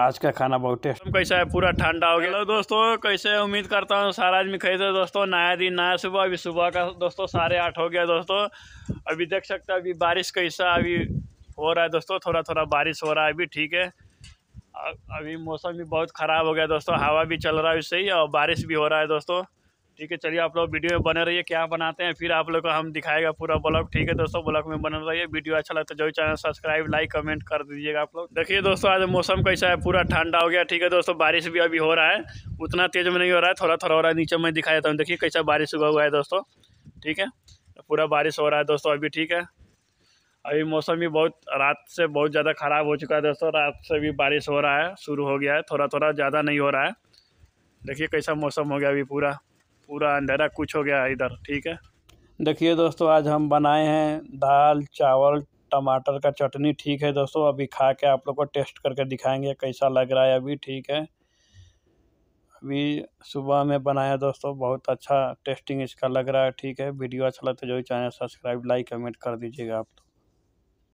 आज का खाना बहुत टेस्ट कैसा है पूरा ठंडा हो गया हेलो दोस्तों कैसे उम्मीद करता हूँ सारा आदमी खरीदे दोस्तों नया दिन नया सुबह अभी सुबह का दोस्तों साढ़े आठ हो गया दोस्तों अभी देख सकते हैं अभी बारिश कैसा अभी हो रहा है दोस्तों थोड़ा थोड़ा बारिश हो रहा है अभी ठीक है अभी मौसम भी बहुत ख़राब हो गया दोस्तों हवा भी चल रहा है उससे ही और बारिश भी हो रहा है दोस्तों ठीक है चलिए आप लोग वीडियो में बने रहिए क्या बनाते हैं फिर आप लोग को हम दिखाएगा पूरा ब्लॉग ठीक है दोस्तों ब्लॉग में बने रहिए वीडियो अच्छा लगता है जो तो चैनल सब्सक्राइब लाइक कमेंट कर दीजिएगा आप लोग देखिए दोस्तों आज मौसम कैसा है पूरा ठंडा हो गया ठीक है दोस्तों बारिश भी अभी हो रहा है उतना तेज में नहीं हो रहा है थोड़ा थोड़ा हो रहा है नीचे में दिखाया था देखिए कैसा बारिश हुआ हुआ है दोस्तों ठीक है पूरा बारिश हो रहा है दोस्तों अभी ठीक है अभी मौसम भी बहुत रात से बहुत ज़्यादा ख़राब हो चुका है दोस्तों रात से भी बारिश हो रहा है शुरू हो गया है थोड़ा थोड़ा ज़्यादा नहीं हो रहा है देखिए कैसा मौसम हो गया अभी पूरा पूरा अंधेरा कुछ हो गया इधर ठीक है देखिए दोस्तों आज हम बनाए हैं दाल चावल टमाटर का चटनी ठीक है दोस्तों अभी खा के आप लोग को टेस्ट करके दिखाएंगे कैसा लग रहा है अभी ठीक है अभी सुबह में बनाया दोस्तों बहुत अच्छा टेस्टिंग इसका लग रहा है ठीक है वीडियो अच्छा लगता है जो चैनल सब्सक्राइब लाइक कमेंट कर दीजिएगा आप लोग